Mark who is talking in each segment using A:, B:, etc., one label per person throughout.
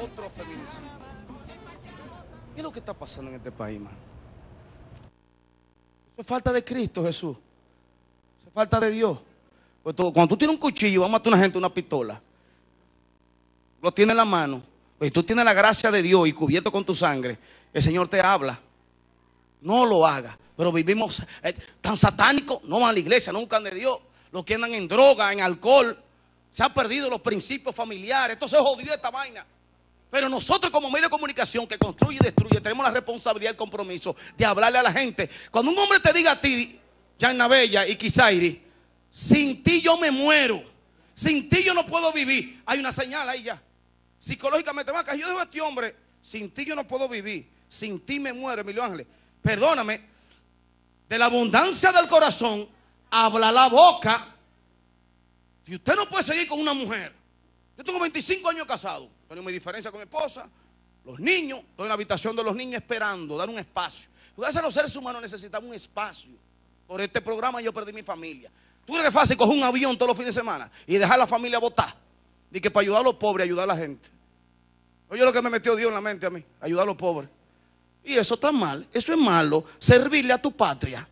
A: otro feminicidio. ¿Qué es lo que está pasando en este país, man? es falta de Cristo, Jesús. Eso es falta de Dios. Pues cuando tú tienes un cuchillo, vas a matar a una gente, una pistola. Lo tiene en la mano. Pues, y tú tienes la gracia de Dios y cubierto con tu sangre. El Señor te habla. No lo hagas. Pero vivimos eh, tan satánicos. No van a la iglesia, nunca de Dios. Los que andan en droga, en alcohol. Se han perdido los principios familiares. Esto se jodió esta vaina. Pero nosotros como medio de comunicación que construye y destruye, tenemos la responsabilidad y el compromiso de hablarle a la gente. Cuando un hombre te diga a ti, Yana Bella y Kisairi, sin ti yo me muero, sin ti yo no puedo vivir, hay una señal ahí ya. Psicológicamente, vaca, yo digo a este hombre, sin ti yo no puedo vivir, sin ti me muero, Emilio Ángeles. Perdóname, de la abundancia del corazón habla la boca. Si usted no puede seguir con una mujer yo tengo 25 años casado. Tengo mi diferencia con mi esposa. Los niños, estoy en la habitación de los niños esperando, dar un espacio. Porque los seres humanos necesitan un espacio. Por este programa yo perdí mi familia. ¿Tú crees que es fácil coger un avión todos los fines de semana y dejar a la familia votar? Y que para ayudar a los pobres, ayudar a la gente. Oye lo que me metió Dios en la mente a mí, ayudar a los pobres. Y eso está mal, eso es malo, servirle a tu patria.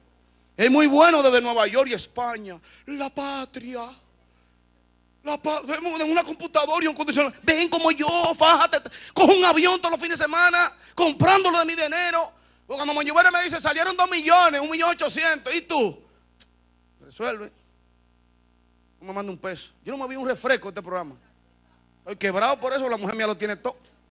A: Es muy bueno desde Nueva York y España, la patria en una computadora y un condicionador. Ven como yo, fájate. Cojo un avión todos los fines de semana, comprándolo de mi dinero. Porque cuando Moñubera me dice, salieron dos millones, un millón ochocientos. ¿Y tú? Resuelve. No me manda un peso. Yo no me vi un refresco en este programa. Estoy quebrado por eso, la mujer mía lo tiene todo.